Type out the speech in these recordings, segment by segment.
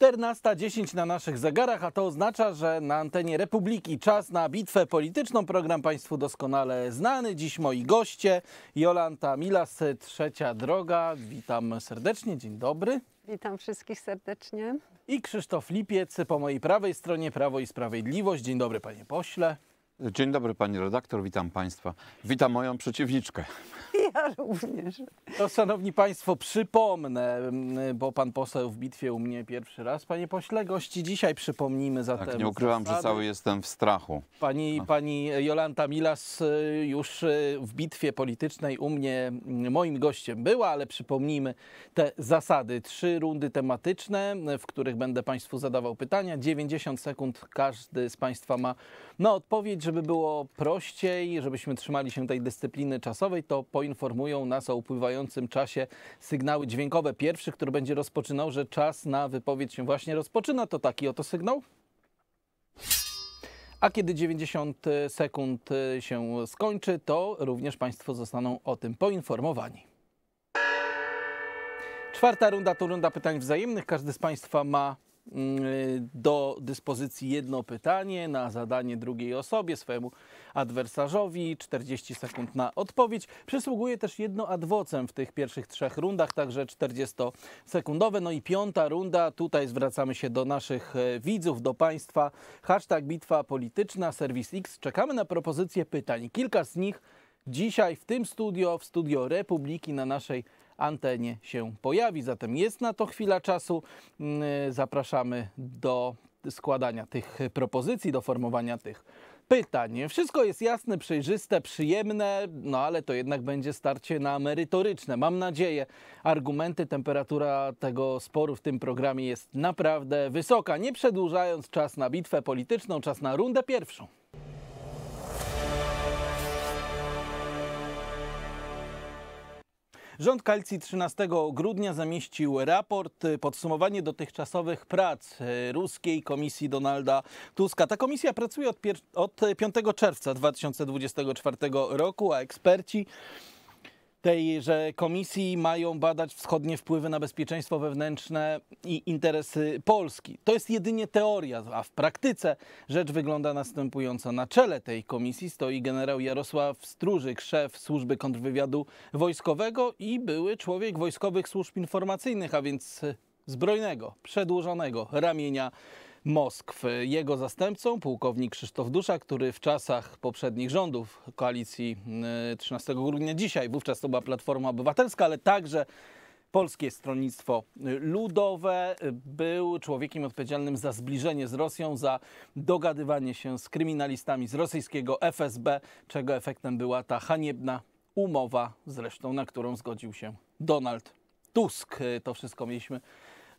14.10 na naszych zegarach, a to oznacza, że na antenie Republiki czas na bitwę polityczną. Program Państwu doskonale znany. Dziś moi goście Jolanta Milas, Trzecia Droga. Witam serdecznie, dzień dobry. Witam wszystkich serdecznie. I Krzysztof Lipiec po mojej prawej stronie, Prawo i Sprawiedliwość. Dzień dobry panie pośle. Dzień dobry pani redaktor, witam państwa. Witam moją przeciwniczkę. Ja również. To szanowni państwo, przypomnę, bo pan poseł w bitwie u mnie pierwszy raz. Panie pośle, gości dzisiaj przypomnijmy zatem. Tak, nie ukrywam, zasady. że cały jestem w strachu. Pani, no. pani Jolanta Milas y, już y, w bitwie politycznej u mnie moim gościem była, ale przypomnijmy te zasady. Trzy rundy tematyczne, w których będę państwu zadawał pytania. 90 sekund każdy z państwa ma na odpowiedź żeby było prościej, żebyśmy trzymali się tej dyscypliny czasowej, to poinformują nas o upływającym czasie sygnały dźwiękowe. Pierwszy, który będzie rozpoczynał, że czas na wypowiedź się właśnie rozpoczyna, to taki oto sygnał. A kiedy 90 sekund się skończy, to również Państwo zostaną o tym poinformowani. Czwarta runda to runda pytań wzajemnych. Każdy z Państwa ma Mm, y, do dyspozycji jedno pytanie na zadanie drugiej osobie, swojemu adwersarzowi, 40 sekund na odpowiedź. Przysługuje też jedno adwocem w tych pierwszych trzech rundach, także 40-sekundowe. No i piąta runda, tutaj zwracamy się do naszych e, widzów, do Państwa. Hashtag Bitwa Polityczna, Serwis X. Czekamy na propozycje pytań. Kilka z nich dzisiaj w tym studio, w studio Republiki na naszej antenie się pojawi. Zatem jest na to chwila czasu. Mm, zapraszamy do składania tych propozycji, do formowania tych pytań. Wszystko jest jasne, przejrzyste, przyjemne, no ale to jednak będzie starcie na merytoryczne. Mam nadzieję, argumenty, temperatura tego sporu w tym programie jest naprawdę wysoka. Nie przedłużając czas na bitwę polityczną, czas na rundę pierwszą. Rząd koalicji 13 grudnia zamieścił raport y, podsumowanie dotychczasowych prac y, ruskiej komisji Donalda Tuska. Ta komisja pracuje od, od 5 czerwca 2024 roku, a eksperci tejże komisji mają badać wschodnie wpływy na bezpieczeństwo wewnętrzne i interesy Polski. To jest jedynie teoria, a w praktyce rzecz wygląda następująco. Na czele tej komisji stoi generał Jarosław Strużyk, szef służby kontrwywiadu wojskowego i były człowiek wojskowych służb informacyjnych, a więc zbrojnego, przedłużonego ramienia Moskwy. Jego zastępcą pułkownik Krzysztof Dusza, który w czasach poprzednich rządów koalicji 13 y, grudnia dzisiaj, wówczas to była Platforma Obywatelska, ale także Polskie Stronnictwo Ludowe y, był człowiekiem odpowiedzialnym za zbliżenie z Rosją, za dogadywanie się z kryminalistami z rosyjskiego FSB, czego efektem była ta haniebna umowa, zresztą na którą zgodził się Donald Tusk. Y, to wszystko mieliśmy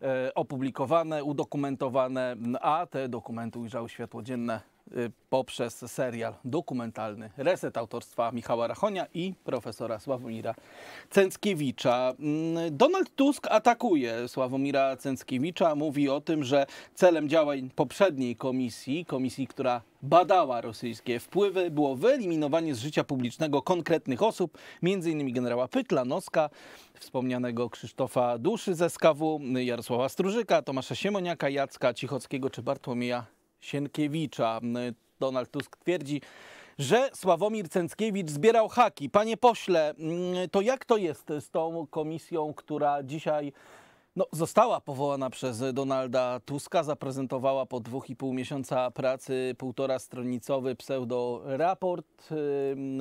E, opublikowane, udokumentowane, a te dokumenty ujrzały światło dzienne e, poprzez serial dokumentalny Reset autorstwa Michała Rachonia i profesora Sławomira Cęckiewicza. Mm, Donald Tusk atakuje Sławomira Cęckiewicza, mówi o tym, że celem działań poprzedniej komisji, komisji, która badała rosyjskie wpływy, było wyeliminowanie z życia publicznego konkretnych osób, m.in. generała Pytla, Noska, wspomnianego Krzysztofa Duszy ze SKW, Jarosława Strużyka, Tomasza Siemoniaka, Jacka Cichockiego czy Bartłomieja Sienkiewicza. Donald Tusk twierdzi, że Sławomir Cęckiewicz zbierał haki. Panie pośle, to jak to jest z tą komisją, która dzisiaj no, została powołana przez Donalda Tuska, zaprezentowała po dwóch i pół miesiąca pracy półtora stronicowy pseudoraport,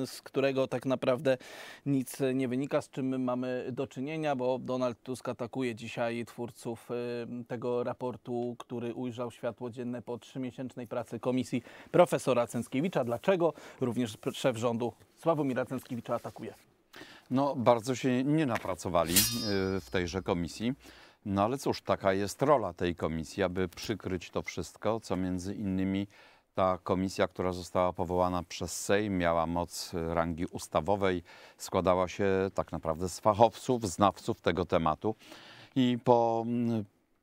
z którego tak naprawdę nic nie wynika, z czym mamy do czynienia, bo Donald Tusk atakuje dzisiaj twórców tego raportu, który ujrzał światło dzienne po trzymiesięcznej pracy komisji profesora Cęckiewicza. Dlaczego? Również szef rządu Sławomira Cęckiewicza atakuje. No, bardzo się nie napracowali e, w tejże komisji. No ale cóż, taka jest rola tej komisji, aby przykryć to wszystko, co między innymi ta komisja, która została powołana przez Sejm, miała moc e, rangi ustawowej, składała się tak naprawdę z fachowców, znawców tego tematu i po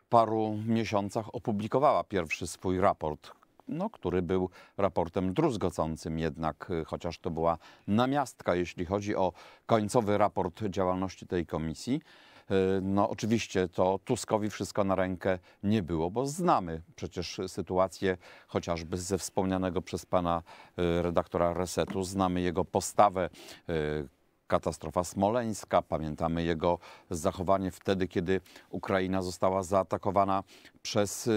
paru miesiącach opublikowała pierwszy swój raport, no, który był raportem druzgocącym jednak, y, chociaż to była namiastka, jeśli chodzi o końcowy raport działalności tej komisji. Y, no oczywiście to Tuskowi wszystko na rękę nie było, bo znamy przecież sytuację chociażby ze wspomnianego przez pana y, redaktora Resetu, znamy jego postawę katastrofa smoleńska. Pamiętamy jego zachowanie wtedy, kiedy Ukraina została zaatakowana przez y,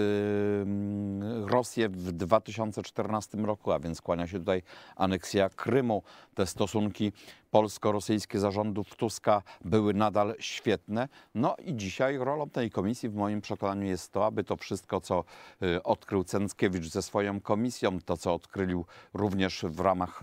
mm, Rosję w 2014 roku, a więc kłania się tutaj aneksja Krymu. Te stosunki polsko-rosyjskie zarządów Tuska były nadal świetne. No i dzisiaj rolą tej komisji w moim przekonaniu jest to, aby to wszystko, co y, odkrył Cenckiewicz ze swoją komisją, to co odkrył również w ramach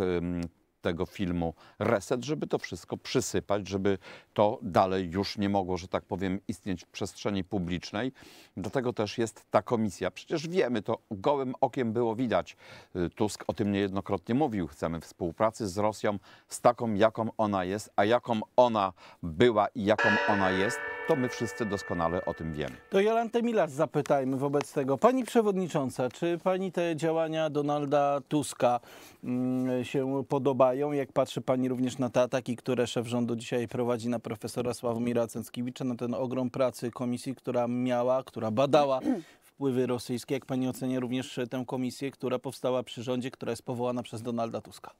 tego filmu reset, żeby to wszystko przysypać, żeby to dalej już nie mogło, że tak powiem, istnieć w przestrzeni publicznej. Dlatego też jest ta komisja. Przecież wiemy, to gołym okiem było widać. Y, Tusk o tym niejednokrotnie mówił. Chcemy współpracy z Rosją, z taką, jaką ona jest, a jaką ona była i jaką ona jest, to my wszyscy doskonale o tym wiemy. To Jolantę Milarz zapytajmy wobec tego. Pani Przewodnicząca, czy Pani te działania Donalda Tuska mm, się podobają? trwają. Jak patrzy Pani również na te ataki, które szef rządu dzisiaj prowadzi na profesora Sławomira Cęckiewicza, na ten ogrom pracy komisji, która miała, która badała wpływy rosyjskie. Jak Pani ocenia również tę komisję, która powstała przy rządzie, która jest powołana przez Donalda Tuska?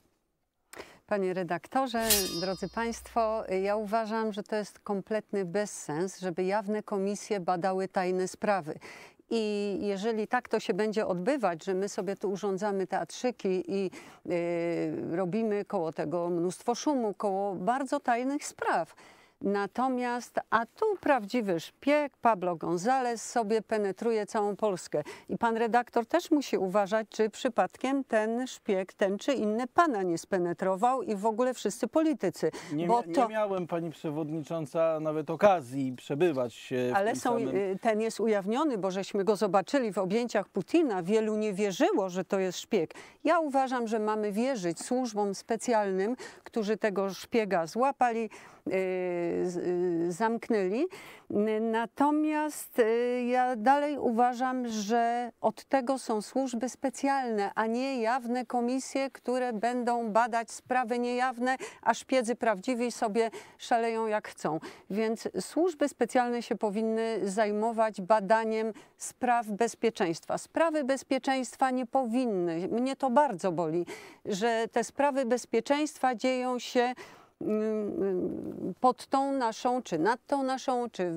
Panie redaktorze, drodzy Państwo, ja uważam, że to jest kompletny bezsens, żeby jawne komisje badały tajne sprawy. I jeżeli tak to się będzie odbywać, że my sobie tu urządzamy teatrzyki i y, robimy koło tego mnóstwo szumu, koło bardzo tajnych spraw, Natomiast, a tu prawdziwy szpieg, Pablo González sobie penetruje całą Polskę. I pan redaktor też musi uważać, czy przypadkiem ten szpieg, ten czy inny pana nie spenetrował i w ogóle wszyscy politycy. Nie, mia to... nie miałem, pani przewodnicząca, nawet okazji przebywać się e, Ale są, samym... E, ten jest ujawniony, bo żeśmy go zobaczyli w objęciach Putina. Wielu nie wierzyło, że to jest szpieg. Ja uważam, że mamy wierzyć służbom specjalnym, którzy tego szpiega złapali. Yy Y, zamknęli. Natomiast y, ja dalej uważam, że od tego są służby specjalne, a nie jawne komisje, które będą badać sprawy niejawne, a szpiedzy prawdziwi sobie szaleją jak chcą. Więc służby specjalne się powinny zajmować badaniem spraw bezpieczeństwa. Sprawy bezpieczeństwa nie powinny, mnie to bardzo boli, że te sprawy bezpieczeństwa dzieją się pod tą naszą, czy nad tą naszą, czy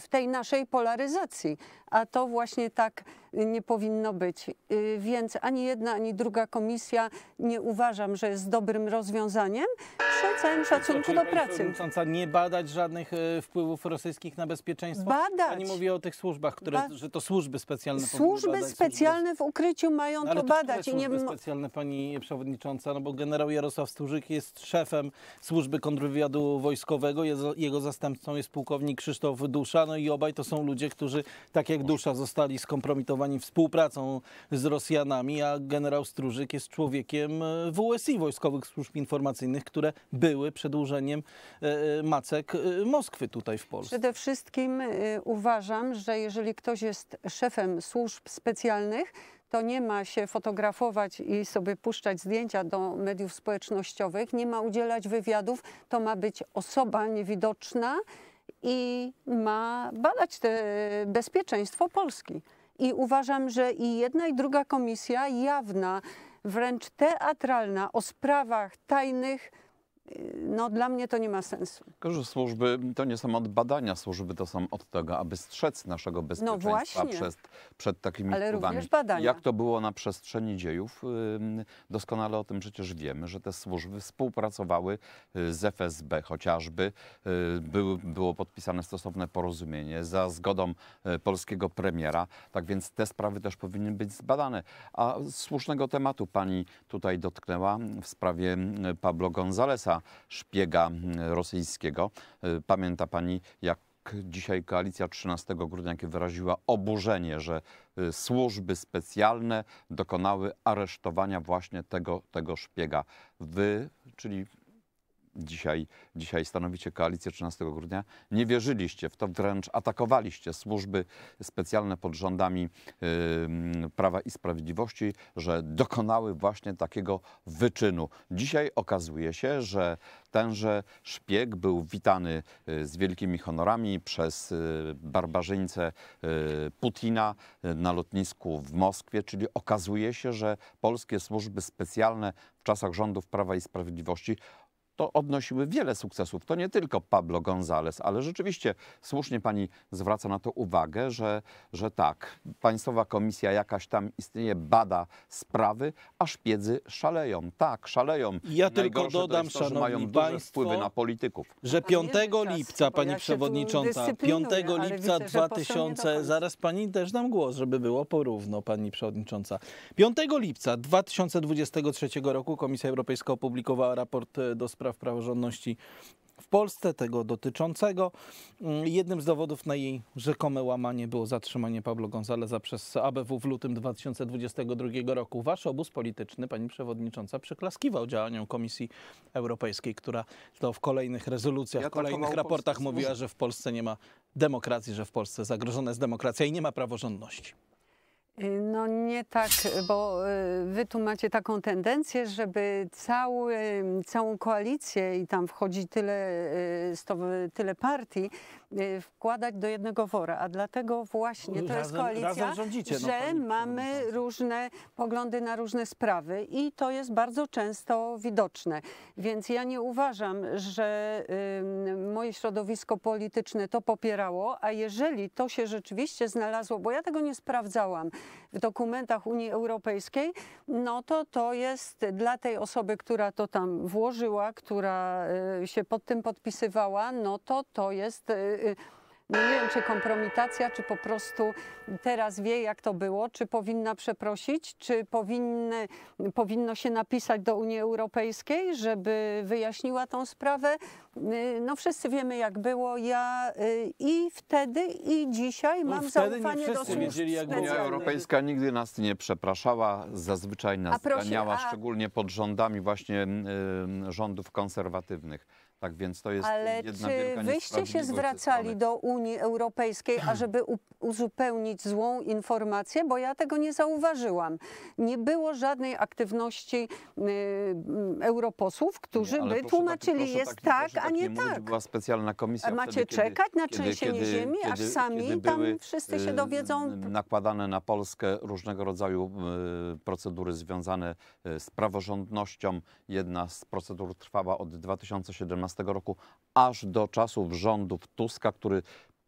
w tej naszej polaryzacji. A to właśnie tak nie powinno być. Y, więc ani jedna, ani druga komisja nie uważam, że jest dobrym rozwiązaniem przy całym szacunku do pracy. nie badać żadnych y, wpływów rosyjskich na bezpieczeństwo? Badać. Pani mówi o tych służbach, które, ba że to służby specjalne Służby specjalne służby... w ukryciu mają no, Ale to, badać. Służby I nie... specjalne, pani przewodnicząca, no bo generał Jarosław Sturzyk jest szefem służby kontrwywiadu wojskowego, jego zastępcą jest pułkownik Krzysztof Dusza, no i obaj to są ludzie, którzy tak jak Dusza zostali skompromitowani zdecydowanie współpracą z Rosjanami, a generał Strużyk jest człowiekiem e, WSI, Wojskowych Służb Informacyjnych, które były przedłużeniem e, e, macek Moskwy tutaj w Polsce. Przede wszystkim uważam, że jeżeli ktoś jest szefem służb specjalnych, to nie ma się fotografować i sobie puszczać zdjęcia do mediów społecznościowych, nie ma udzielać wywiadów, to ma być osoba niewidoczna i ma badać bezpieczeństwo Polski. I uważam, że i jedna, i druga komisja jawna, wręcz teatralna o sprawach tajnych, no, dla mnie to nie ma sensu. Tylko, służby to nie są od badania, służby to są od tego, aby strzec naszego no bezpieczeństwa no przed, przed takimi Ale wpływami. Również badania. Jak to było na przestrzeni dziejów, doskonale o tym przecież wiemy, że te służby współpracowały y, z FSB chociażby. Y, Był, było podpisane stosowne porozumienie za zgodą y, polskiego premiera, tak więc te sprawy też powinny być zbadane. A słusznego tematu pani tutaj dotknęła w sprawie Pablo Gonzalesa szpiega mm, rosyjskiego. Y, pamięta pani, jak dzisiaj koalicja 13 grudnia wyraziła oburzenie, że y, służby specjalne dokonały aresztowania właśnie tego, tego szpiega. Wy, czyli dzisiaj, dzisiaj stanowicie koalicję 13 grudnia, nie wierzyliście w to, wręcz atakowaliście służby specjalne pod rządami yy, Prawa i Sprawiedliwości, że dokonały właśnie takiego wyczynu. Dzisiaj okazuje się, że tenże szpieg był witany y, z wielkimi honorami przez y, barbarzyńcę y, Putina na lotnisku w Moskwie, czyli okazuje się, że polskie służby specjalne w czasach rządów Prawa i Sprawiedliwości to odnosiły wiele sukcesów. To nie tylko Pablo González, ale rzeczywiście słusznie pani zwraca na to uwagę, że, że tak, Państwowa Komisja jakaś tam istnieje, bada sprawy, a szpiedzy szaleją. Tak, szaleją. Ja tylko dodam, to, szanowni mają duże wpływy na polityków. że 5 lipca, pani przewodnicząca, 5 lipca 2000, zaraz pani też dam głos, żeby było porówno, pani przewodnicząca. 5 lipca 2023 roku Komisja Europejska opublikowała raport e, do spraw spraw praworządności w Polsce, tego dotyczącego. Mm, jednym z dowodów na jej rzekome łamanie było zatrzymanie Pablo Gonzaleza przez ABW w lutym 2022 roku. Wasz obóz polityczny, pani przewodnicząca, przyklaskiwał działaniom Komisji Europejskiej, która to w kolejnych rezolucjach, ja w kolejnych raportach Polsce. mówiła, że w Polsce nie ma demokracji, że w Polsce zagrożona jest demokracja i nie ma praworządności. Y, no nie tak, bo y, wy tu macie taką tendencję, żeby cały, całą koalicję i tam wchodzi tyle, y, tyle partii, Y, wkładać do jednego wora, a dlatego właśnie to razem, jest koalicja, rządzicie, no, że no, mamy różne poglądy na różne sprawy i to jest bardzo często widoczne. Więc ja nie uważam, że moje środowisko polityczne to popierało, a jeżeli to się rzeczywiście znalazło, bo ja tego nie sprawdzałam, w dokumentach Unii Europejskiej, no to to jest dla tej osoby, która to tam włożyła, która y, się pod tym podpisywała, no to to jest y, y, nie wiem, czy kompromitacja, czy po prostu teraz wie, jak to było, czy powinna przeprosić, czy powinny, powinno się napisać do Unii Europejskiej, żeby wyjaśniła tą sprawę. Y, no wszyscy wiemy, jak było. Ja y, i wtedy, i dzisiaj no, mam zaufanie do służb wiedzieli, jak Unia Europejska nigdy nas nie przepraszała, zazwyczaj nas a zganiała, a... szczególnie pod rządami właśnie y, rządów konserwatywnych. Tak więc to jest Ale jedna czy wielka wyście się zwracali do Unii Europejskiej, ażeby uzupełnić złą informację? Bo ja tego nie zauważyłam. Nie było żadnej aktywności y, y europosłów, którzy nie, by tak- tłumaczyli, tak, jest tak, tak, a nie, tak. tak mówić, tak. była specjalna komisja. A macie wtedy, kiedy, czekać na trzęsienie kiedy, ziemi, kiedy, aż sami tam wszyscy się y, dowiedzą? Nakładane na Polskę różnego rodzaju y, procedury związane y, z praworządnością. Jedna z procedur trwała od 2017 2017 roku aż do czasów rządów Tuska, który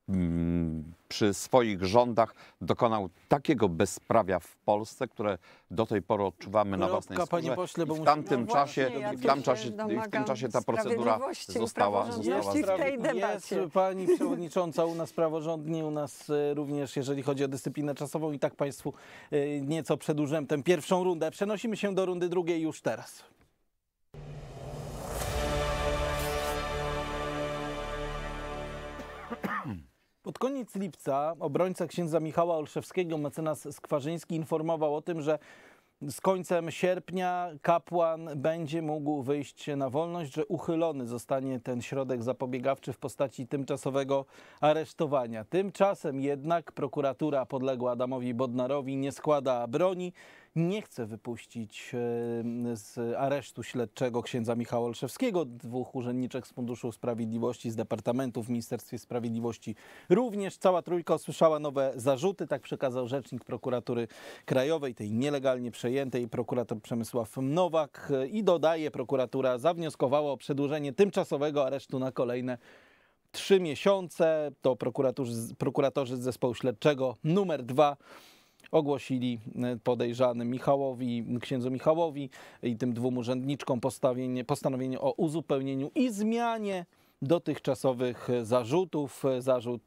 mm, przy swoich rządach dokonał takiego bezprawia w Polsce, które do tej pory odczuwamy na własnej skórze. Pośle, bo w tamtym no czasie, w, tam czasie w tym czasie ta procedura została, została w tej debacie. Jest pani przewodnicząca u nas praworządni, u nas e, również jeżeli chodzi o dyscyplinę czasową i tak państwu e, nieco przedłużyłem tę pierwszą rundę. Przenosimy się do rundy drugiej już teraz. Pod koniec lipca obrońca księdza Michała Olszewskiego, mecenas Skwarzyński, informował o tym, że z końcem sierpnia kapłan będzie mógł wyjść na wolność, że uchylony zostanie ten środek zapobiegawczy w postaci tymczasowego aresztowania. Tymczasem jednak prokuratura podległa Adamowi Bodnarowi nie składa broni nie chce wypuścić e, z aresztu śledczego księdza Michała Olszewskiego, dwóch urzędniczek z Funduszu Sprawiedliwości, z Departamentu w Ministerstwie Sprawiedliwości. Również cała trójka usłyszała nowe zarzuty, tak przekazał rzecznik prokuratury krajowej, tej nielegalnie przejętej, prokurator Przemysław Nowak i dodaje, prokuratura zawnioskowała o przedłużenie tymczasowego aresztu na kolejne trzy miesiące. To prokuratorzy, prokuratorzy z zespołu śledczego numer dwa ogłosili e, podejrzanym Michałowi, księdzu Michałowi i tym dwóm urzędniczkom postanowienie o uzupełnieniu i zmianie dotychczasowych zarzutów. Zarzut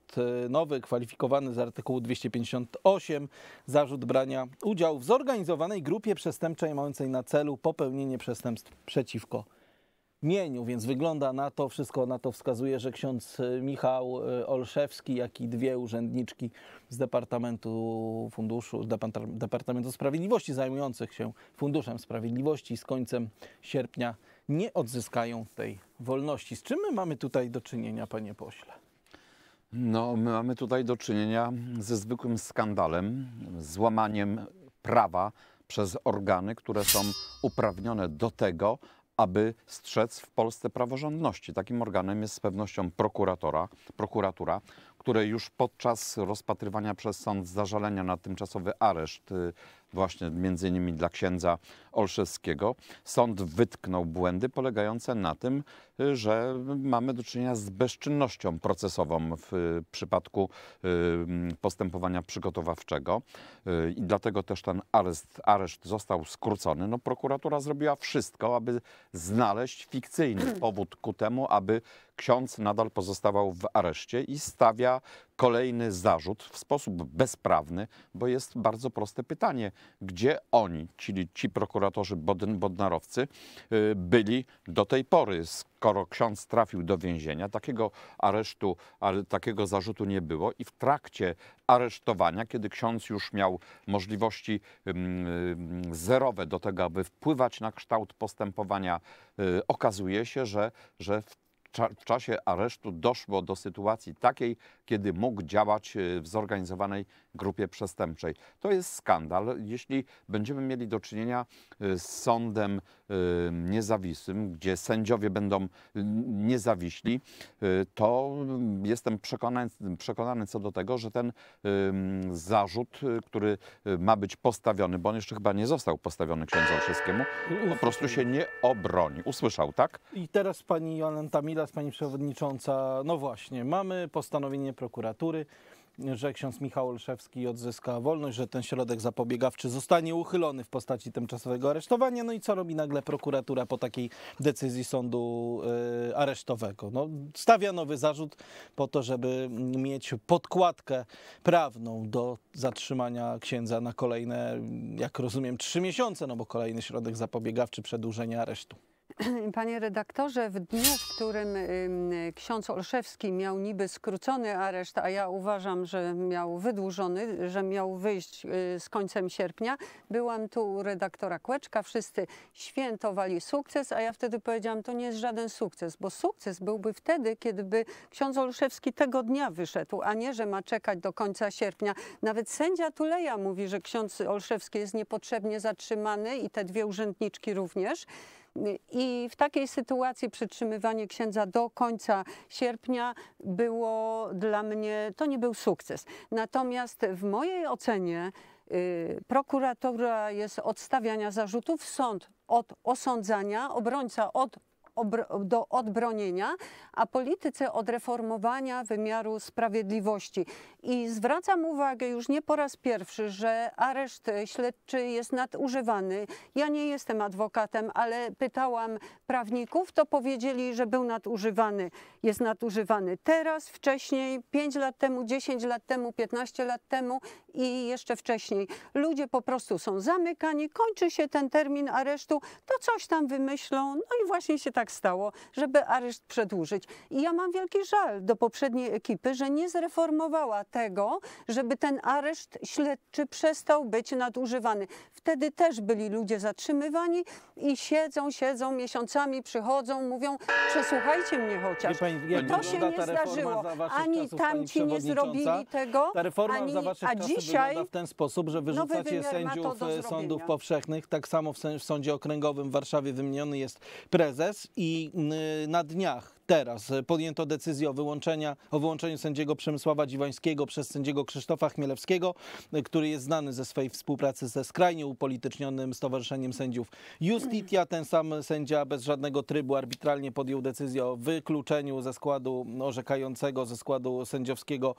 e, nowy, kwalifikowany z artykułu 258, zarzut brania udziału w zorganizowanej grupie przestępczej mającej na celu popełnienie przestępstw przeciwko mieniu, więc wygląda na to, wszystko na to wskazuje, że ksiądz e, Michał e, Olszewski, jak i dwie urzędniczki z Departamentu Funduszu, Departamentu Sprawiedliwości zajmujących się Funduszem Sprawiedliwości z końcem sierpnia nie odzyskają tej wolności. Z czym my mamy tutaj do czynienia, panie pośle? No, my mamy tutaj do czynienia ze zwykłym skandalem, złamaniem prawa przez organy, które są uprawnione do tego, aby strzec w Polsce praworządności. Takim organem jest z pewnością prokuratora, prokuratura, które już podczas rozpatrywania przez sąd zażalenia na tymczasowy areszt, y, właśnie między innymi dla księdza Olszewskiego, sąd wytknął błędy polegające na tym, y, że mamy do czynienia z bezczynnością procesową w y, przypadku postępowania przygotowawczego i dlatego też ten areszt, areszt został skrócony. No, prokuratura zrobiła wszystko, aby znaleźć fikcyjny powód ku temu, aby ksiądz nadal pozostawał w areszcie i stawia kolejny zarzut w sposób bezprawny, bo jest bardzo proste pytanie, gdzie oni, czyli ci prokuratorzy bodnarowcy, y, byli do tej pory, skoro ksiądz trafił do więzienia, takiego aresztu, ale takiego zarzutu nie było i w trakcie aresztowania, kiedy ksiądz już miał możliwości mm, mm, zerowe do tego, aby wpływać na kształt postępowania, y, okazuje się, że, że w w czasie aresztu doszło do sytuacji takiej, kiedy mógł działać e, w zorganizowanej grupie przestępczej. To jest skandal. Jeśli będziemy mieli do czynienia e, z sądem Y, niezawisłym, gdzie sędziowie będą niezawiśli, y, to jestem przekonany, przekonany co do tego, że ten y, zarzut, który ma być postawiony, bo on jeszcze chyba nie został postawiony księdzu Olszewskiemu, po prostu się nie obroni. Usłyszał, tak? I teraz pani Joanna Tamilas, pani przewodnicząca, no właśnie, mamy postanowienie prokuratury, że ksiądz Michał Olszewski odzyska wolność, że ten środek zapobiegawczy zostanie uchylony w postaci tymczasowego aresztowania. No i co robi nagle prokuratura po takiej decyzji sądu y, aresztowego? No, stawia nowy zarzut po to, żeby mieć podkładkę prawną do zatrzymania księdza na kolejne, jak rozumiem, trzy miesiące, no bo kolejny środek zapobiegawczy przedłużenia aresztu. Panie redaktorze, w dniu, w którym ksiądz Olszewski miał niby skrócony areszt, a ja uważam, że miał wydłużony, że miał wyjść y, z końcem sierpnia, byłam tu u redaktora Kłeczka, wszyscy świętowali sukces, a ja wtedy powiedziałam, to nie jest żaden sukces, bo sukces byłby wtedy, kiedyby ksiądz Olszewski tego dnia wyszedł, a nie, że ma czekać do końca sierpnia. Nawet sędzia Tuleja mówi, że ksiądz Olszewski jest niepotrzebnie zatrzymany i te dwie urzędniczki również. I w takiej sytuacji przytrzymywanie księdza do końca sierpnia było dla mnie, to nie był sukces. Natomiast w mojej ocenie y, prokuratura jest od stawiania zarzutów, sąd od osądzania, obrońca od do odbronienia, a polityce od reformowania wymiaru sprawiedliwości. I zwracam uwagę już nie po raz pierwszy, że areszt śledczy jest nadużywany. Ja nie jestem adwokatem, ale pytałam prawników, to powiedzieli, że był nadużywany, jest nadużywany. Teraz, wcześniej, 5 lat temu, 10 lat temu, 15 lat temu i jeszcze wcześniej. Ludzie po prostu są zamykani, kończy się ten termin aresztu, to coś tam wymyślą, no i właśnie się tak tak stało, żeby areszt przedłużyć. I ja mam wielki żal do poprzedniej ekipy, że nie zreformowała tego, żeby ten areszt śledczy przestał być nadużywany. Wtedy też byli ludzie zatrzymywani i siedzą, siedzą miesiącami, przychodzą, mówią przesłuchajcie mnie chociaż. Pani, to się nie zdarzyło. Ani tamci nie zrobili tego, ta reforma ani, za waszych a dzisiaj w ten sposób, że wyrzucacie sędziów e, sądów powszechnych, tak samo w sądzie okręgowym w Warszawie wymieniony jest prezes i y, na dniach Teraz e, podjęto decyzję o, wyłączenia, o wyłączeniu sędziego Przemysława Dziwańskiego przez sędziego Krzysztofa Chmielewskiego, e, który jest znany ze swojej współpracy ze skrajnie upolitycznionym Stowarzyszeniem Sędziów Justitia. Ten sam sędzia bez żadnego trybu arbitralnie podjął decyzję o wykluczeniu ze składu orzekającego, ze składu sędziowskiego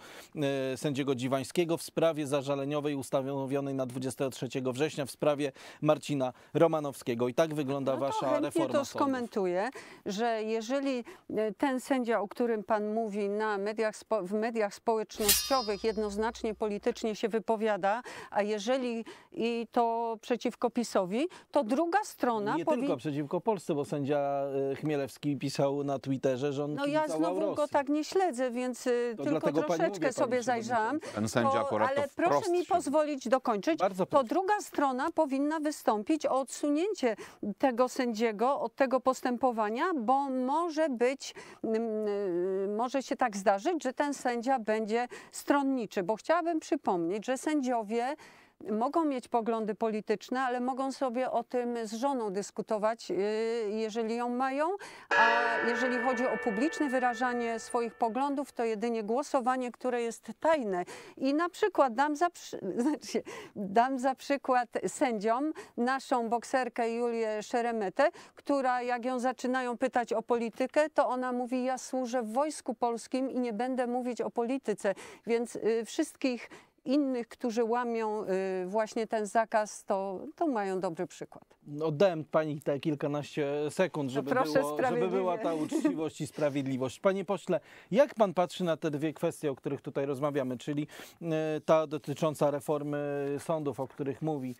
e, sędziego Dziwańskiego w sprawie zażaleniowej ustanowionej na 23 września w sprawie Marcina Romanowskiego. I tak wygląda no wasza reforma. to reforma. to skomentuję, że jeżeli E, ten sędzia, o którym Pan mówi na mediach, w mediach społecznościowych jednoznacznie politycznie się wypowiada, a jeżeli i to przeciwko PiSowi, to druga strona... Nie powi... tylko przeciwko Polsce, bo sędzia e, Chmielewski pisał na Twitterze, że on No ja znowu go tak nie śledzę, więc e, to tylko troszeczkę mówię, sobie zajrzałam. Ten sędzia to, akurat Ale proszę mi pozwolić dokończyć. Bardzo to proszę. druga strona powinna wystąpić o odsunięcie tego sędziego od tego postępowania, bo może być Y, może się tak zdarzyć, że ten sędzia będzie stronniczy, bo chciałabym przypomnieć, że sędziowie mogą mieć poglądy polityczne, ale mogą sobie o tym z żoną dyskutować, y, jeżeli ją mają, a jeżeli chodzi o publiczne wyrażanie swoich poglądów, to jedynie głosowanie, które jest tajne. I na przykład dam za, znaczy, dam za przykład sędziom naszą bokserkę Julię Szeremetę, która jak ją zaczynają pytać o politykę, to ona mówi, ja służę w Wojsku Polskim i nie będę mówić o polityce, więc y, wszystkich innych, którzy łamią y, właśnie ten zakaz, to, to mają dobry przykład. Oddałem no, Pani te kilkanaście sekund, no żeby, no było, żeby była ta uczciwość i sprawiedliwość. Panie pośle, jak Pan patrzy na te dwie kwestie, o których tutaj rozmawiamy, czyli y, ta dotycząca reformy sądów, o których mówi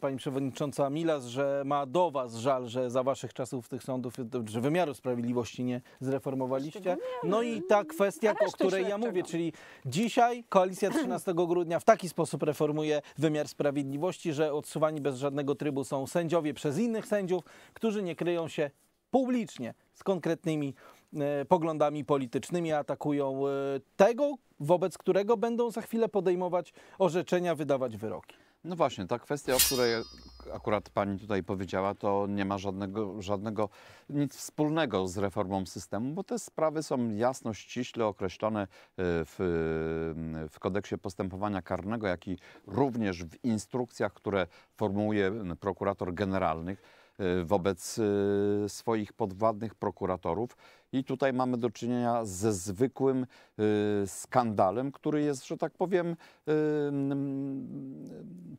pani przewodnicząca Milas, że ma do was żal, że za waszych czasów tych sądów, że wymiaru sprawiedliwości nie zreformowaliście. No i ta kwestia, o której ja mówię, czyli dzisiaj koalicja 13 grudnia w taki sposób reformuje wymiar sprawiedliwości, że odsuwani bez żadnego trybu są sędziowie przez innych sędziów, którzy nie kryją się publicznie z konkretnymi e, poglądami politycznymi, atakują e, tego, wobec którego będą za chwilę podejmować orzeczenia, wydawać wyroki. No właśnie, ta kwestia, o której akurat pani tutaj powiedziała, to nie ma żadnego, żadnego nic wspólnego z reformą systemu, bo te sprawy są jasno, ściśle określone e, w, mm, w kodeksie postępowania karnego, jak i również w instrukcjach, które formułuje mm, prokurator generalnych e, wobec e, swoich podwładnych prokuratorów i tutaj mamy do czynienia ze zwykłym y, skandalem, który jest, że tak powiem, y, mm,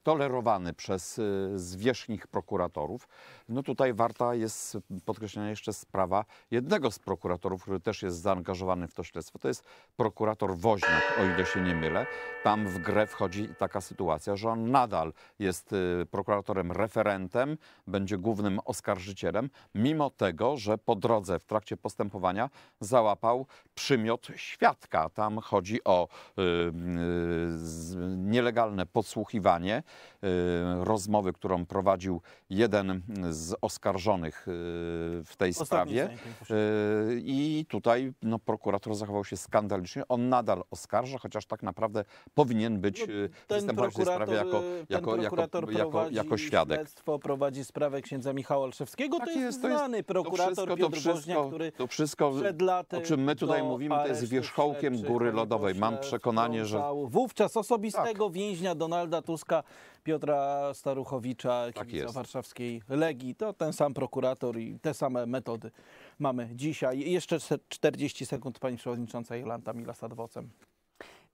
tolerowany przez y, zwierzchnich prokuratorów. No tutaj warta jest podkreślenia jeszcze sprawa jednego z prokuratorów, który też jest zaangażowany w to śledztwo. To jest prokurator Woźniak, o ile się nie mylę. Tam w grę wchodzi taka sytuacja, że on nadal jest prokuratorem referentem, będzie głównym oskarżycielem, mimo tego, że po drodze w trakcie postępowania załapał przymiot świadka. Tam chodzi o y, y, nielegalne podsłuchiwanie y, rozmowy, którą prowadził jeden z oskarżonych y, w tej Ostatni sprawie. Y, I tutaj no, prokurator zachował się skandalicznie. On nadal oskarża, chociaż tak naprawdę powinien być no, występować y, w tej sprawie jako, jako, jako, jako, jako świadek. prowadzi sprawę księdza Michała Olszewskiego. Tak to jest, jest, to jest znany prokurator to wszystko, Piotr to wszystko, który wszystko, laty, o czym my tutaj mówimy, to jest wierzchołkiem góry lodowej. Mam przekonanie, że... Wówczas osobistego tak. więźnia Donalda Tuska, Piotra Staruchowicza, tak kibica warszawskiej Legii. To ten sam prokurator i te same metody mamy dzisiaj. Jeszcze 40 sekund Pani Przewodnicząca Jolanta Milasa-Dwocem.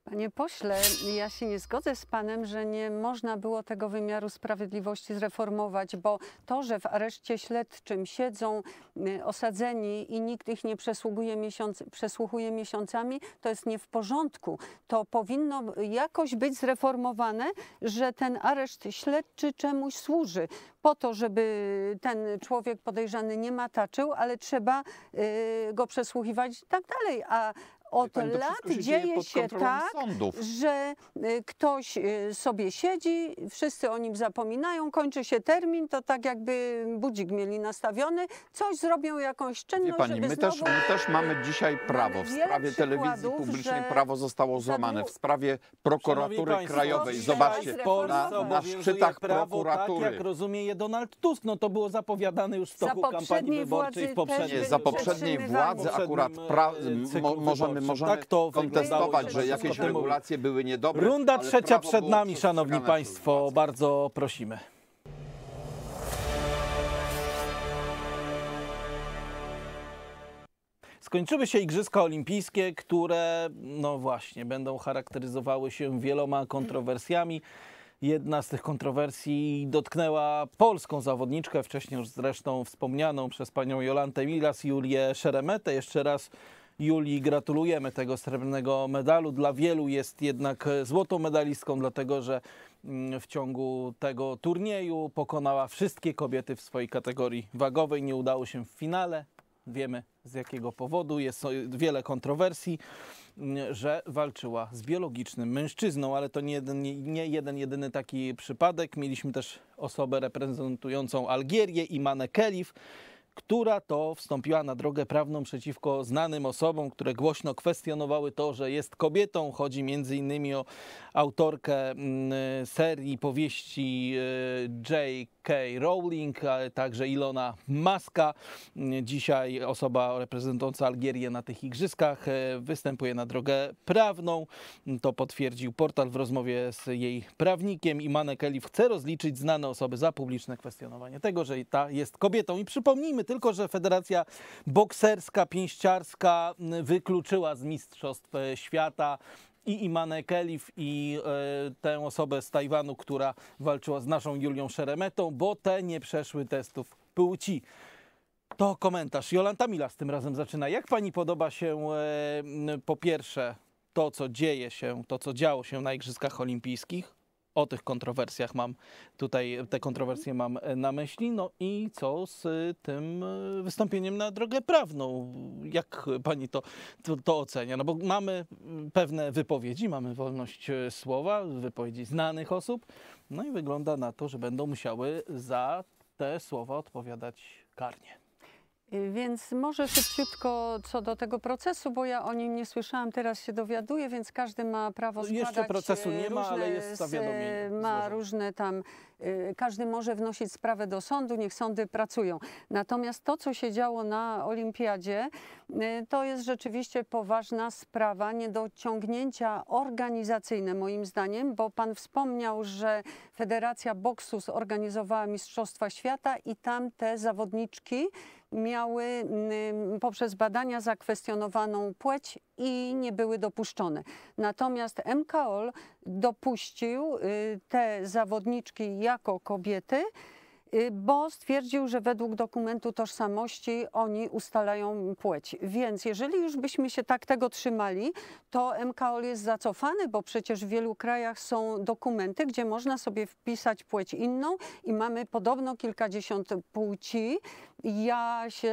Panie pośle, ja się nie zgodzę z panem, że nie można było tego wymiaru sprawiedliwości zreformować, bo to, że w areszcie śledczym siedzą y, osadzeni i nikt ich nie przesługuje miesiąc, przesłuchuje miesiącami, to jest nie w porządku. To powinno jakoś być zreformowane, że ten areszt śledczy czemuś służy. Po to, żeby ten człowiek podejrzany nie mataczył, ale trzeba y, go przesłuchiwać i tak dalej. A od lat się dzieje się tak, sądów. że y, ktoś y, sobie siedzi, wszyscy o nim zapominają, kończy się termin, to tak jakby budzik mieli nastawiony, coś zrobią, jakąś czynność, Wie my, znowu... też, my też mamy dzisiaj prawo. W sprawie telewizji publicznej prawo zostało złamane. W sprawie prokuratury państwo, krajowej, zobaczcie, na, na szczytach tak prokuratury. Tak, jak rozumie je Donald Tusk, no to było zapowiadane już w toku kampanii wyborczej. w poprzedniej, za poprzedniej władzy akurat pra, e, mo, możemy możemy tak to kontestować, że jakieś regulacje były niedobre. Runda trzecia przed nami, szanowni państwo. Bardzo prosimy. Skończyły się Igrzyska Olimpijskie, które, no właśnie, będą charakteryzowały się wieloma kontrowersjami. Jedna z tych kontrowersji dotknęła polską zawodniczkę, wcześniej już zresztą wspomnianą przez panią Jolantę Milas, Julię Szeremetę. Jeszcze raz Julii gratulujemy tego srebrnego medalu. Dla wielu jest jednak złotą medalistką, dlatego że mm, w ciągu tego turnieju pokonała wszystkie kobiety w swojej kategorii wagowej. Nie udało się w finale. Wiemy z jakiego powodu. Jest wiele kontrowersji, mm, że walczyła z biologicznym mężczyzną, ale to nie jeden, nie jeden jedyny taki przypadek. Mieliśmy też osobę reprezentującą Algierię, Imane Kelif która to wstąpiła na drogę prawną przeciwko znanym osobom, które głośno kwestionowały to, że jest kobietą. Chodzi między innymi o autorkę mm, serii powieści y, J.K. K. Rowling, ale także Ilona Maska. Dzisiaj osoba reprezentująca Algierię na tych igrzyskach e, występuje na drogę prawną. To potwierdził portal w rozmowie z jej prawnikiem. Imanek Elif chce rozliczyć znane osoby za publiczne kwestionowanie tego, że ta jest kobietą. I przypomnijmy tylko, że Federacja Bokserska, Pięściarska wykluczyła z Mistrzostw e, Świata i Imane Kelif i e, tę osobę z Tajwanu, która walczyła z naszą Julią Szeremetą, bo te nie przeszły testów płci. To komentarz. Jolanta Milas tym razem zaczyna. Jak pani podoba się e, po pierwsze to, co dzieje się, to, co działo się na Igrzyskach Olimpijskich? O tych kontrowersjach mam tutaj, te kontrowersje mam na myśli. No i co z tym wystąpieniem na drogę prawną? Jak pani to, to, to ocenia? No bo mamy pewne wypowiedzi, mamy wolność słowa, wypowiedzi znanych osób, no i wygląda na to, że będą musiały za te słowa odpowiadać karnie. Więc może szybciutko co do tego procesu, bo ja o nim nie słyszałam, teraz się dowiaduję, więc każdy ma prawo no, składać... Jeszcze procesu nie ma, e, ale jest zawiadomienie. E, ma różne tam Y, każdy może wnosić sprawę do sądu, niech sądy pracują. Natomiast to, co się działo na olimpiadzie, y, to jest rzeczywiście poważna sprawa, niedociągnięcia organizacyjne moim zdaniem, bo pan wspomniał, że Federacja Boksu zorganizowała Mistrzostwa Świata i tam te zawodniczki miały y, poprzez badania zakwestionowaną płeć i nie były dopuszczone. Natomiast MKOL dopuścił y, te zawodniczki jako kobiety, Y, bo stwierdził, że według dokumentu tożsamości oni ustalają płeć. Więc jeżeli już byśmy się tak tego trzymali, to MKOL jest zacofany, bo przecież w wielu krajach są dokumenty, gdzie można sobie wpisać płeć inną i mamy podobno kilkadziesiąt płci. Ja się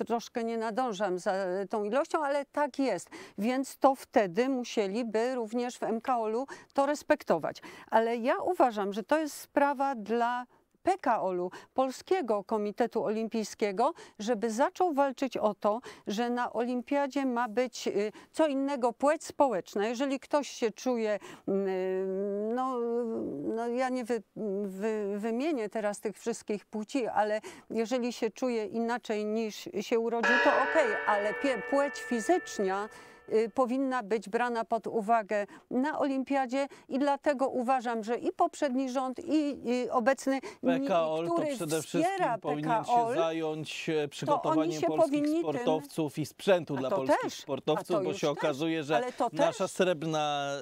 y, troszkę nie nadążam za tą ilością, ale tak jest. Więc to wtedy musieliby również w MKOL-u to respektować. Ale ja uważam, że to jest sprawa dla PKOL-u, Polskiego Komitetu Olimpijskiego, żeby zaczął walczyć o to, że na olimpiadzie ma być y, co innego płeć społeczna. Jeżeli ktoś się czuje, mm, y, no, no ja nie wy, wy, wymienię teraz tych wszystkich płci, ale jeżeli się czuje inaczej niż się urodził, to okej, okay, ale płeć fizyczna Y, powinna być brana pod uwagę na olimpiadzie i dlatego uważam, że i poprzedni rząd i obecny, PKOL który to przede wszystkim powinien PKOL, się zająć e, przygotowaniem się polskich sportowców tym... i sprzętu dla polskich też, sportowców, bo się też. okazuje, że nasza srebrna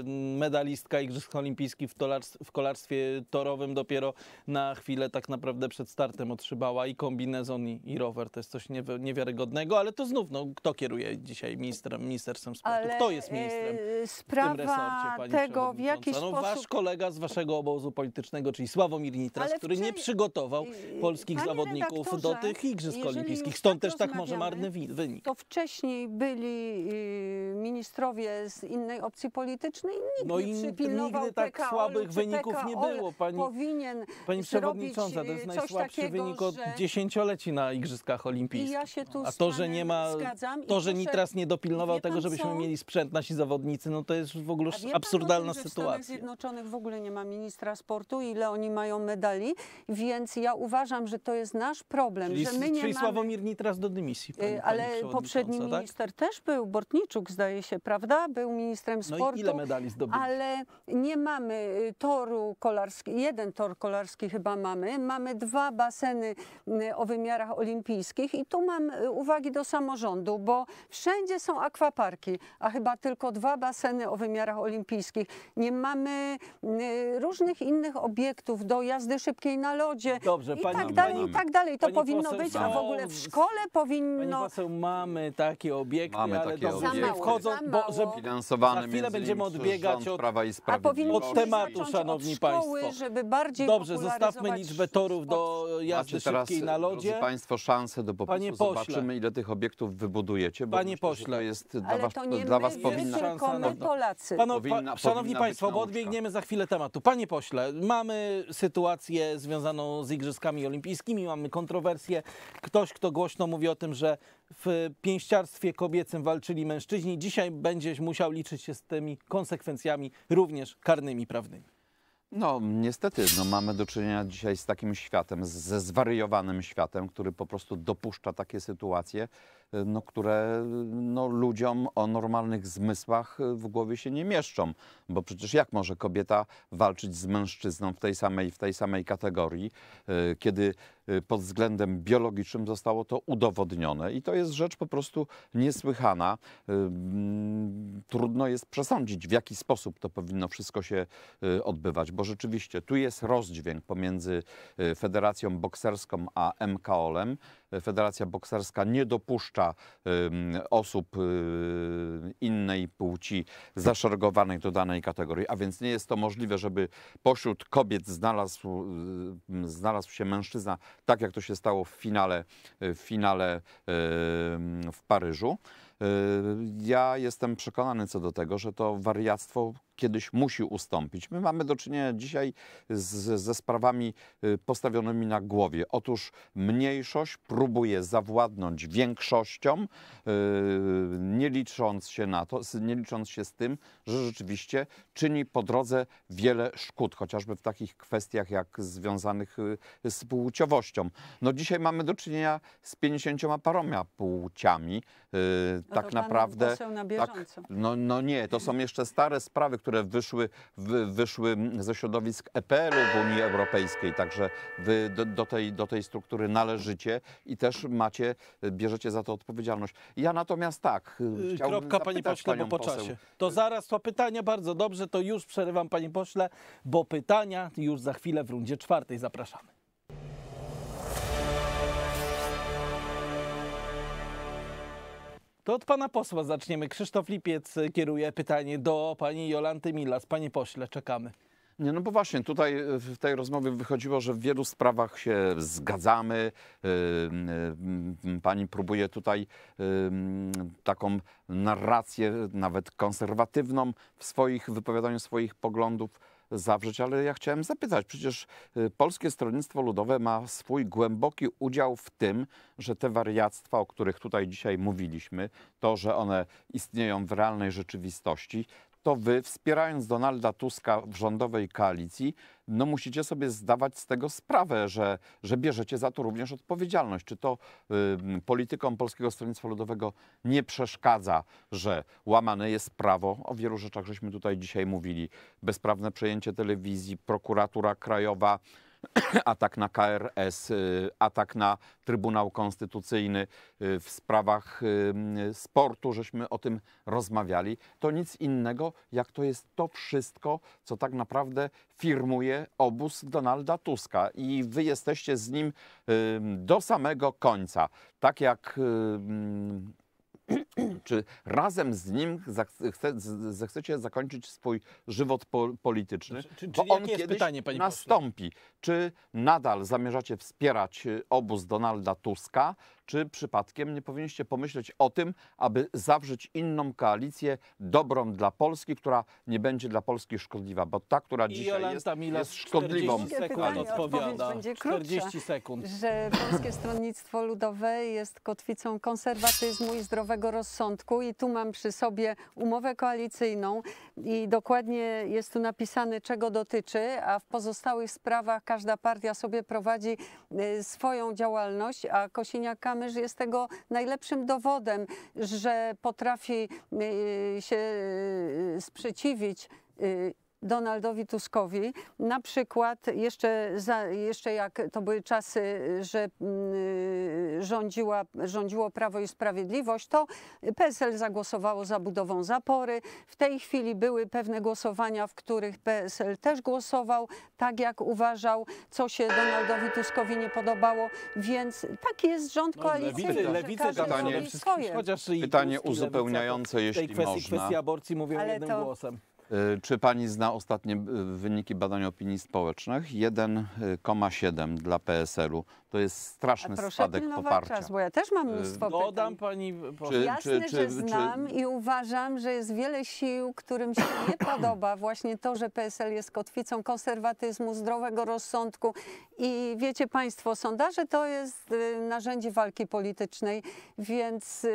e, medalistka Igrzysk Olimpijskich w, w kolarstwie torowym dopiero na chwilę tak naprawdę przed startem otrzymała i kombinezon i, i rower. To jest coś niewiarygodnego, ale to znów no, kto kieruje dzisiaj ministra? ministerstwem sportu. Ale Kto jest ministrem sprawa e, w tym resorcie, tego, w jaki no, sposób... Wasz kolega z waszego obozu politycznego, czyli Sławomir Nitras, wczoraj... który nie przygotował polskich Panie zawodników do tych Igrzysk Olimpijskich. Stąd tak też tak może marny wynik. To wcześniej byli y, ministrowie z innej opcji politycznej nikt no nie przypilnował nigdy tak PKO, słabych wyników PKO nie było. Pani, powinien pani przewodnicząca, to jest y, najsłabszy takiego, wynik od że... dziesięcioleci na Igrzyskach Olimpijskich. Ja A to, że nie ma, zgadzam, to, że Nitras nie dopilnował pilnował tego, żebyśmy mieli sprzęt nasi zawodnicy, no to jest w ogóle absurdalna sytuacja. W Stanach Zjednoczonych w ogóle nie ma ministra sportu, ile oni mają medali, więc ja uważam, że to jest nasz problem, czyli, że my nie czyli mamy... Sławomir Nitras do dymisji. Y, pani, ale pani poprzedni tak? minister też był, Bortniczuk zdaje się, prawda? Był ministrem sportu. No i ile medali zdobył? Ale nie mamy y, toru kolarskiego, jeden tor kolarski chyba mamy, mamy dwa baseny y, o wymiarach olimpijskich i tu mam uwagi do samorządu, bo wszędzie są akcje akwaparki, a chyba tylko dwa baseny o wymiarach olimpijskich. Nie mamy y, różnych innych obiektów do jazdy szybkiej na lodzie Dobrze, i pani, tak dalej, pani, i tak dalej. To powinno poseł, być, a w ogóle w szkole powinno... Pani poseł, mamy takie obiekty, mamy ale takie obiekty. wchodzą, bo, że finansowane za chwilę będziemy odbiegać od, Prawa i od tematu, szanowni od szkoły, państwo. żeby bardziej Dobrze, zostawmy liczbę torów do jazdy szybkiej na lodzie. Macie państwo szansę do po prostu Zobaczymy, ile tych obiektów wybudujecie. Bo Panie myślę, pośle, to jest jest dla Ale was, to nie dla my, was powinna... tylko my Polacy. Pano, pa, szanowni Państwo, bo odbiegniemy za chwilę tematu. Panie pośle, mamy sytuację związaną z Igrzyskami Olimpijskimi, mamy kontrowersję. Ktoś, kto głośno mówi o tym, że w pięściarstwie kobiecym walczyli mężczyźni, dzisiaj będziesz musiał liczyć się z tymi konsekwencjami również karnymi, prawnymi. No, niestety, no, mamy do czynienia dzisiaj z takim światem, ze zwariowanym światem, który po prostu dopuszcza takie sytuacje. Y, no, które no, ludziom o normalnych zmysłach y, w głowie się nie mieszczą. Bo przecież jak może kobieta walczyć z mężczyzną w tej samej, w tej samej kategorii, y, kiedy pod względem biologicznym zostało to udowodnione. I to jest rzecz po prostu niesłychana. Mm, trudno jest przesądzić, w jaki sposób to powinno wszystko się odbywać, bo rzeczywiście tu jest rozdźwięk pomiędzy Federacją Bokserską a MKOL-em. Federacja Bokserska nie dopuszcza osób y, innej płci zaszeregowanych do danej kategorii, a więc nie jest to możliwe, żeby pośród kobiet znalazł, znalazł się mężczyzna, tak jak to się stało w finale, y, w, finale w Paryżu. Y, ja jestem przekonany co do tego, że to wariactwo, kiedyś musi ustąpić. My mamy do czynienia dzisiaj z, ze sprawami y, postawionymi na głowie. Otóż mniejszość próbuje zawładnąć większością, y, nie licząc się na to, nie licząc się z tym, że rzeczywiście czyni po drodze wiele szkód, chociażby w takich kwestiach jak związanych y, z płciowością. No dzisiaj mamy do czynienia z 50 paroma płciami. No tak naprawdę. Na tak, no, no nie, to są jeszcze stare sprawy, które wyszły, wyszły ze środowisk EPL u w Unii Europejskiej. Także wy do, do, tej, do tej struktury należycie i też macie, bierzecie za to odpowiedzialność. Ja natomiast tak. Y, Kropka, pani pośle, bo po czasie. To zaraz to pytania, bardzo dobrze, to już przerywam, pani pośle, bo pytania już za chwilę w rundzie czwartej. Zapraszamy. To od pana posła zaczniemy. Krzysztof Lipiec kieruje pytanie do pani Jolanty Milas. Panie pośle, czekamy. Nie, no bo właśnie tutaj e, w tej rozmowie wychodziło, że w wielu sprawach się zgadzamy. E, pani próbuje tutaj e, taką narrację, nawet konserwatywną, w swoich wypowiadaniu swoich poglądów zawrzeć, ale ja chciałem zapytać, przecież y, Polskie Stronnictwo Ludowe ma swój głęboki udział w tym, że te wariactwa, o których tutaj dzisiaj mówiliśmy, to, że one istnieją w realnej rzeczywistości, to wy, wspierając Donalda Tuska w rządowej koalicji, no musicie sobie zdawać z tego sprawę, że, że bierzecie za to również odpowiedzialność. Czy to y, politykom Polskiego Stronnictwa Ludowego nie przeszkadza, że łamane jest prawo? O wielu rzeczach żeśmy tutaj dzisiaj mówili. Bezprawne przejęcie telewizji, prokuratura krajowa, atak na KRS, y, atak na Trybunał Konstytucyjny y, w sprawach y, sportu, żeśmy o tym rozmawiali, to nic innego jak to jest to wszystko, co tak naprawdę firmuje obóz Donalda Tuska i wy jesteście z nim do samego końca. Tak jak czy razem z nim zechcecie zakończyć swój żywot po polityczny? Czy, czy, bo on jest pytanie, nastąpi. Pośle? Czy nadal zamierzacie wspierać e, obóz Donalda Tuska? Czy przypadkiem nie powinniście pomyśleć o tym, aby zawrzeć inną koalicję dobrą dla Polski, która nie będzie dla Polski szkodliwa, bo ta, która dzisiaj jest, jest szkodliwą. 40 sekund odpowiada. 40 sekund. Że Polskie Stronnictwo Ludowe jest kotwicą konserwatyzmu i zdrowego rozsądku i tu mam przy sobie umowę koalicyjną i dokładnie jest tu napisane, czego dotyczy, a w pozostałych sprawach każda partia sobie prowadzi y, swoją działalność, a Kosiniak Kamysz jest tego najlepszym dowodem, że potrafi y, się y, sprzeciwić y, Donaldowi Tuskowi. Na przykład jeszcze, za, jeszcze jak to były czasy, że mm, rządziła, rządziło Prawo i Sprawiedliwość, to PSL zagłosowało za budową zapory. W tej chwili były pewne głosowania, w których PSL też głosował, tak jak uważał, co się Donaldowi Tuskowi nie podobało, więc taki jest rząd no, koalicyjny. Lewicy, lewicy pytanie, swoje. Chociaż pytanie uzupełniające, jeśli kwestii, można. kwestii aborcji mówią Ale jednym to... głosem. Y, czy pani zna ostatnie y, wyniki badań opinii społecznych? 1,7 y, dla PSL-u. To jest straszny proszę spadek poparcia. Czas, bo ja też mam mnóstwo Dodam no, pytań. pani czy, Jasne, czy, czy, że znam i uważam, że jest wiele sił, którym się nie podoba właśnie to, że PSL jest kotwicą konserwatyzmu, zdrowego rozsądku i wiecie państwo, sondaże to jest narzędzie walki politycznej, więc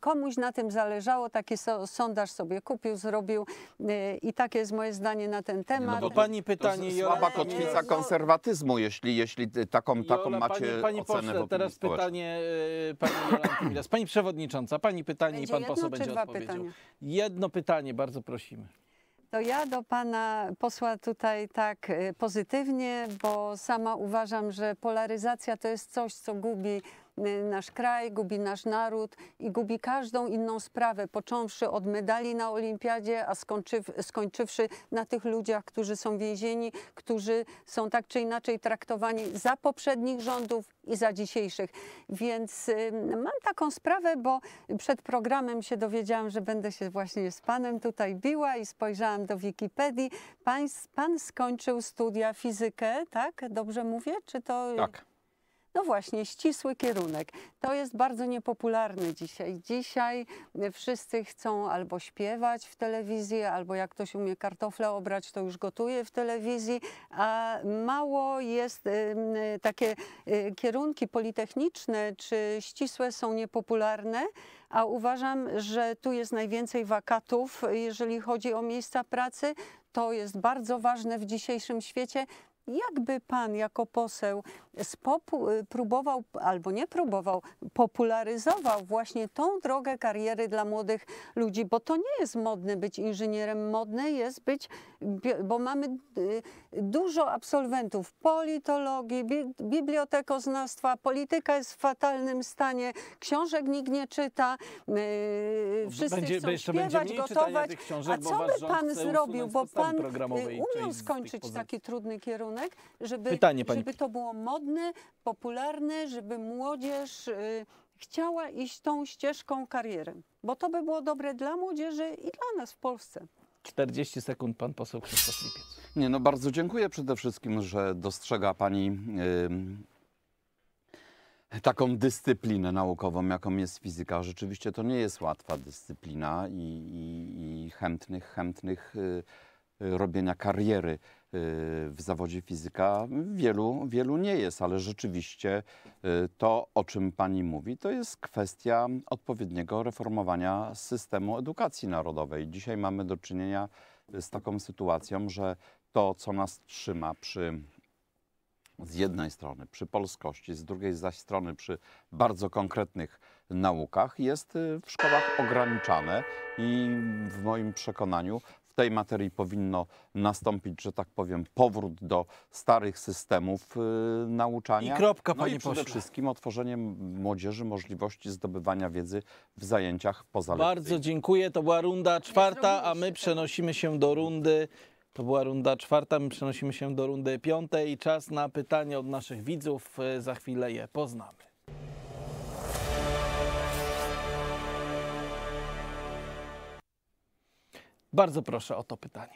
komuś na tym zależało, taki sondaż sobie kupił, zrobił i takie jest moje zdanie na ten no temat. No bo pani pytanie... To słaba kotwica konserwatyzmu, jeśli, jeśli taką, Jola, taką macie pani, e, pani ocenę pośle, teraz pytanie pani Jolanty Pani przewodnicząca, pani pytanie będzie i pan poseł będzie odpowiedział. Pytania? Jedno pytanie, bardzo prosimy. To ja do pana posła tutaj tak e, pozytywnie, bo sama uważam, że polaryzacja to jest coś, co gubi Y, nasz kraj, gubi nasz naród i gubi każdą inną sprawę, począwszy od medali na olimpiadzie, a skończywszy na tych ludziach, którzy są więzieni, którzy są tak czy inaczej traktowani za poprzednich rządów i za dzisiejszych. Więc y, mam taką sprawę, bo przed programem się dowiedziałam, że będę się właśnie z panem tutaj biła i spojrzałam do Wikipedii. Pan, pan skończył studia fizykę, tak? Dobrze mówię? Czy to... Tak. No właśnie, ścisły kierunek. To jest bardzo niepopularne dzisiaj. Dzisiaj wszyscy chcą albo śpiewać w telewizji, albo jak ktoś umie kartofle obrać, to już gotuje w telewizji, a mało jest takie y, kierunki politechniczne czy ścisłe są niepopularne, a uważam, że tu jest najwięcej wakatów, jeżeli chodzi o miejsca pracy. To jest bardzo ważne w dzisiejszym świecie. Jakby pan jako poseł próbował, albo nie próbował, popularyzował właśnie tą drogę kariery dla młodych ludzi, bo to nie jest modne być inżynierem, modne jest być, bo mamy y, dużo absolwentów politologii, bibliotekoznawstwa, polityka jest w fatalnym stanie, książek nikt nie czyta, y, wszyscy będzie, chcą śpiewać, gotować. Książek, A co by pan zrobił, bo pan y, umiał skończyć taki trudny kierunek? kierunek, żeby, Pytanie, pani... żeby to było modne, popularne, żeby młodzież y, chciała iść tą ścieżką kariery. Bo to by było dobre dla młodzieży i dla nas w Polsce. 40 sekund, pan poseł Krzysztof Lipiec. Nie, no bardzo dziękuję przede wszystkim, że dostrzega pani y, taką dyscyplinę naukową, jaką jest fizyka. Rzeczywiście to nie jest łatwa dyscyplina i, i, i chętnych, chętnych y, robienia kariery Y, w zawodzie fizyka wielu, wielu nie jest, ale rzeczywiście y, to, o czym pani mówi, to jest kwestia odpowiedniego reformowania systemu edukacji narodowej. Dzisiaj mamy do czynienia y, z taką sytuacją, że to, co nas trzyma przy z jednej strony przy polskości, z drugiej zaś strony przy bardzo konkretnych naukach jest w szkołach ograniczane i w moim przekonaniu tej materii powinno nastąpić, że tak powiem, powrót do starych systemów y, nauczania. I kropka, no panie i przede pośle. wszystkim otworzenie młodzieży możliwości zdobywania wiedzy w zajęciach poza Bardzo dziękuję. To była runda czwarta, a my przenosimy się do rundy. To była runda czwarta, my przenosimy się do rundy piątej. Czas na pytania od naszych widzów. Y, za chwilę je poznamy. Bardzo proszę o to pytanie.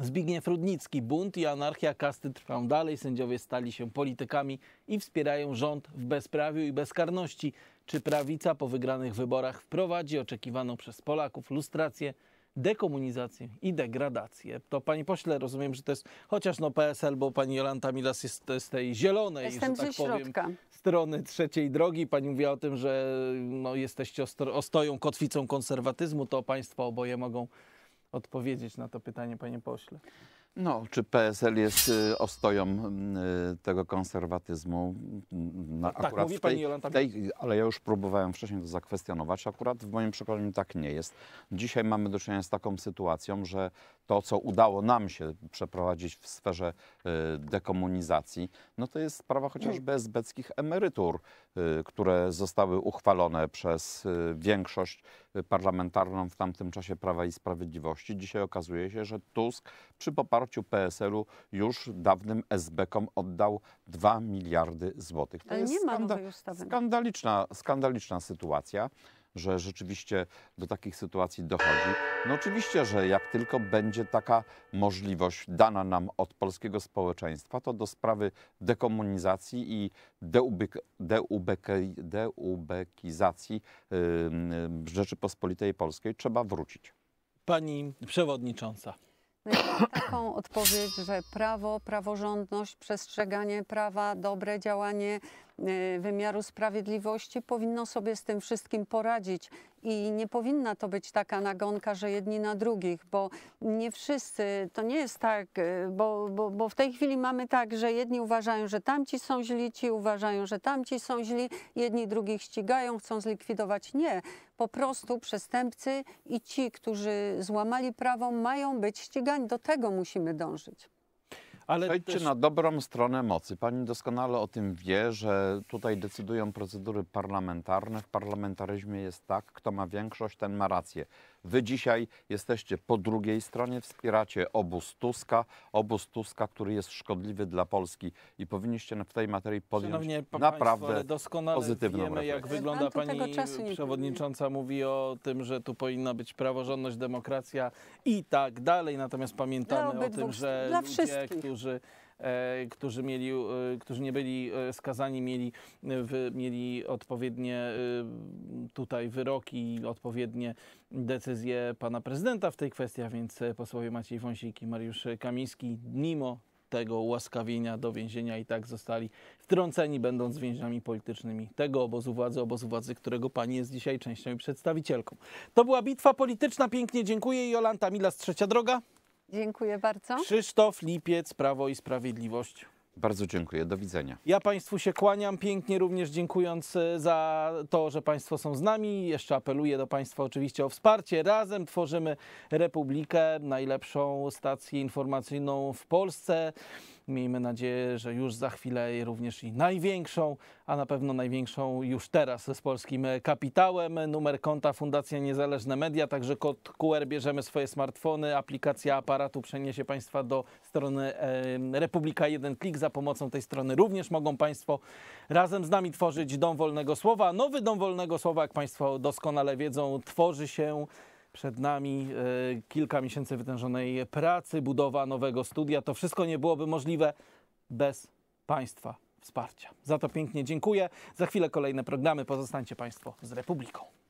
Zbigniew Rudnicki. Bunt i anarchia kasty trwają dalej. Sędziowie stali się politykami i wspierają rząd w bezprawiu i bezkarności. Czy prawica po wygranych wyborach wprowadzi oczekiwaną przez Polaków lustrację, dekomunizację i degradację? To pani pośle, rozumiem, że to jest chociaż no PSL, bo pani Jolanta Milas jest z tej zielonej, Jestem że tak powiem strony trzeciej drogi. Pani mówiła o tym, że no, jesteście ostoją kotwicą konserwatyzmu, to państwo oboje mogą odpowiedzieć na to pytanie, panie pośle. No, czy PSL jest y, ostoją y, tego konserwatyzmu? Y, no tak, akurat mówi pani Jolanta. Tej, ale ja już próbowałem wcześniej to zakwestionować. Akurat w moim przekonaniu tak nie jest. Dzisiaj mamy do czynienia z taką sytuacją, że to, co udało nam się przeprowadzić w sferze dekomunizacji, no to jest sprawa chociażby esbeckich emerytur, które zostały uchwalone przez większość parlamentarną w tamtym czasie Prawa i Sprawiedliwości. Dzisiaj okazuje się, że Tusk przy poparciu wsparciu PSL-u już dawnym SB-kom oddał 2 miliardy złotych. To Ale jest nie ma skanda skandaliczna, skandaliczna sytuacja że rzeczywiście do takich sytuacji dochodzi. No oczywiście, że jak tylko będzie taka możliwość dana nam od polskiego społeczeństwa, to do sprawy dekomunizacji i deubekizacji yy, Rzeczypospolitej Polskiej trzeba wrócić. Pani Przewodnicząca. No taką odpowiedź, że prawo, praworządność, przestrzeganie prawa, dobre działanie E, wymiaru sprawiedliwości powinno sobie z tym wszystkim poradzić i nie powinna to być taka nagonka, że jedni na drugich, bo nie wszyscy, to nie jest tak, e, bo, bo, bo w tej chwili mamy tak, że jedni uważają, że tamci są źli, ci uważają, że tamci są źli, jedni drugich ścigają, chcą zlikwidować. Nie, po prostu przestępcy i ci, którzy złamali prawo, mają być ścigani. Do tego musimy dążyć. Ale Przejdźcie też... na dobrą stronę mocy. Pani doskonale o tym wie, że tutaj decydują procedury parlamentarne. W parlamentaryzmie jest tak, kto ma większość, ten ma rację. Wy dzisiaj jesteście po drugiej stronie, wspieracie obóz Tuska, obóz Tuska, który jest szkodliwy dla Polski i powinniście w tej materii podjąć naprawdę Państwo, doskonale pozytywną wiemy, jak wygląda Pani przewodnicząca, mówi o tym, że tu powinna być praworządność, demokracja i tak dalej, natomiast pamiętamy o tym, że ludzie, którzy e, którzy, mieli, e, którzy nie byli e, skazani, mieli, mieli odpowiednie tutaj wyroki, odpowiednie decyzję pana prezydenta w tej kwestii, a więc e, posłowie Maciej Wąsik i Mariusz Kamiński, mimo tego ułaskawienia do więzienia i tak zostali wtrąceni, będąc więźniami politycznymi tego obozu władzy, obozu władzy, którego pani jest dzisiaj częścią i przedstawicielką. To była bitwa polityczna. Pięknie dziękuję. Jolanta Milas, Trzecia Droga. Dziękuję bardzo. Krzysztof Lipiec, Prawo i Sprawiedliwość. Bardzo dziękuję, do widzenia. Ja Państwu się kłaniam pięknie, również dziękując e, za to, że Państwo są z nami. Jeszcze apeluję do Państwa oczywiście o wsparcie. Razem tworzymy Republikę, najlepszą stację informacyjną w Polsce. Miejmy nadzieję, że już za chwilę również i największą, a na pewno największą już teraz z polskim kapitałem. Numer konta Fundacja Niezależne Media, także kod QR bierzemy swoje smartfony, aplikacja aparatu przeniesie Państwa do strony Republika 1 Klik. Za pomocą tej strony również mogą Państwo razem z nami tworzyć Dom Wolnego Słowa. Nowy Dom Wolnego Słowa, jak Państwo doskonale wiedzą, tworzy się przed nami e, kilka miesięcy wytężonej pracy, budowa nowego studia. To wszystko nie byłoby możliwe bez Państwa wsparcia. Za to pięknie dziękuję. Za chwilę kolejne programy. Pozostańcie Państwo z Republiką.